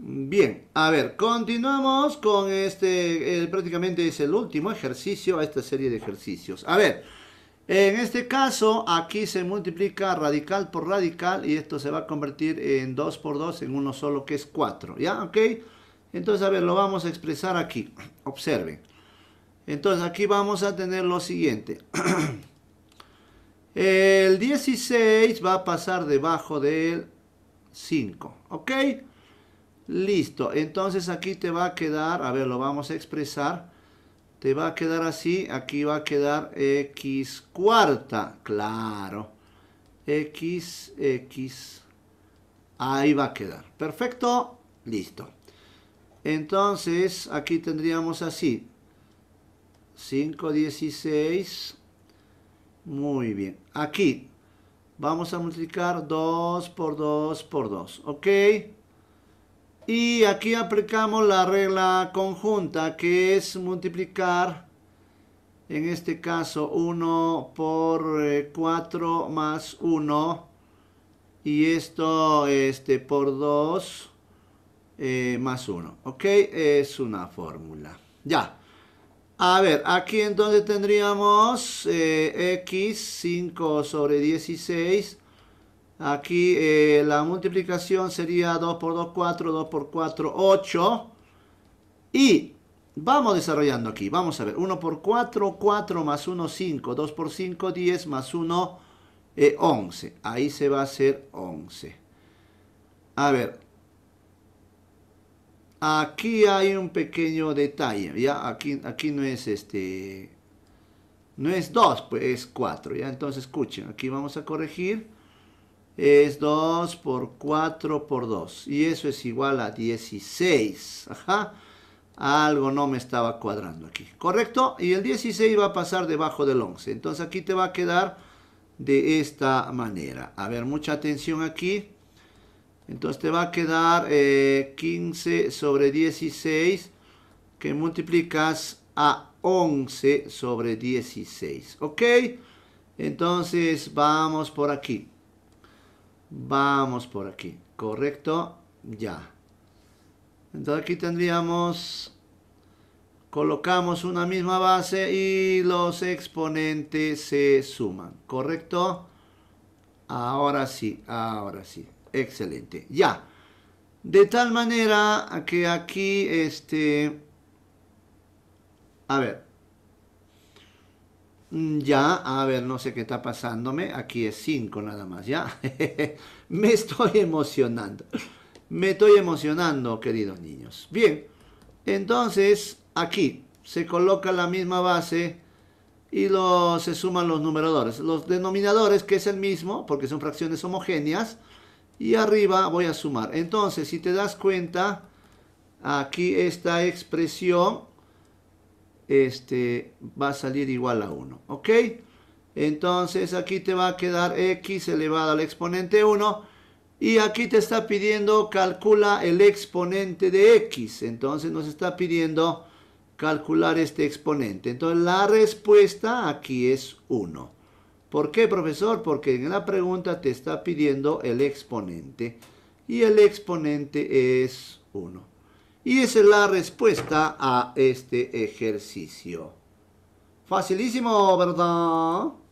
Bien, a ver, continuamos con este, prácticamente es el último ejercicio a esta serie de ejercicios. A ver, en este caso aquí se multiplica radical por radical y esto se va a convertir en 2 por 2 en uno solo que es 4, ¿ya? ¿Ok? Entonces, a ver, lo vamos a expresar aquí, observen. Entonces, aquí vamos a tener lo siguiente. el 16 va a pasar debajo del 5, ¿ok? Listo, entonces aquí te va a quedar, a ver, lo vamos a expresar. Te va a quedar así, aquí va a quedar x cuarta, claro. x, x, ahí va a quedar. Perfecto, listo. Entonces, aquí tendríamos así. 5, 16. Muy bien. Aquí vamos a multiplicar 2 por 2 por 2. ¿Ok? Y aquí aplicamos la regla conjunta, que es multiplicar, en este caso, 1 por 4 eh, más 1. Y esto este, por 2 eh, más 1. ¿Ok? Es una fórmula. Ya. A ver, aquí entonces tendríamos eh, x 5 sobre 16 Aquí eh, la multiplicación sería 2 por 2, 4, 2 por 4, 8. Y vamos desarrollando aquí, vamos a ver, 1 por 4, 4 más 1, 5, 2 por 5, 10 más 1, 11. Eh, Ahí se va a hacer 11. A ver, aquí hay un pequeño detalle, ¿ya? Aquí, aquí no es este, no es 2, pues es 4, Entonces escuchen, aquí vamos a corregir es 2 por 4 por 2. Y eso es igual a 16. Ajá. Algo no me estaba cuadrando aquí. ¿Correcto? Y el 16 va a pasar debajo del 11. Entonces aquí te va a quedar de esta manera. A ver, mucha atención aquí. Entonces te va a quedar 15 eh, sobre 16 que multiplicas a 11 sobre 16. ¿Ok? Entonces vamos por aquí. Vamos por aquí, correcto, ya. Entonces aquí tendríamos, colocamos una misma base y los exponentes se suman, ¿correcto? Ahora sí, ahora sí, excelente, ya. De tal manera que aquí, este, a ver, Mm, ya, a ver, no sé qué está pasándome. Aquí es 5 nada más, ya. Me estoy emocionando. Me estoy emocionando, queridos niños. Bien, entonces aquí se coloca la misma base y se suman los numeradores. Los denominadores, que es el mismo, porque son fracciones homogéneas. Y arriba voy a sumar. Entonces, si te das cuenta, aquí esta expresión este, va a salir igual a 1, ¿ok? Entonces aquí te va a quedar x elevado al exponente 1 y aquí te está pidiendo calcula el exponente de x. Entonces nos está pidiendo calcular este exponente. Entonces la respuesta aquí es 1. ¿Por qué, profesor? Porque en la pregunta te está pidiendo el exponente. Y el exponente es 1. Y esa es la respuesta a este ejercicio. Facilísimo, ¿verdad?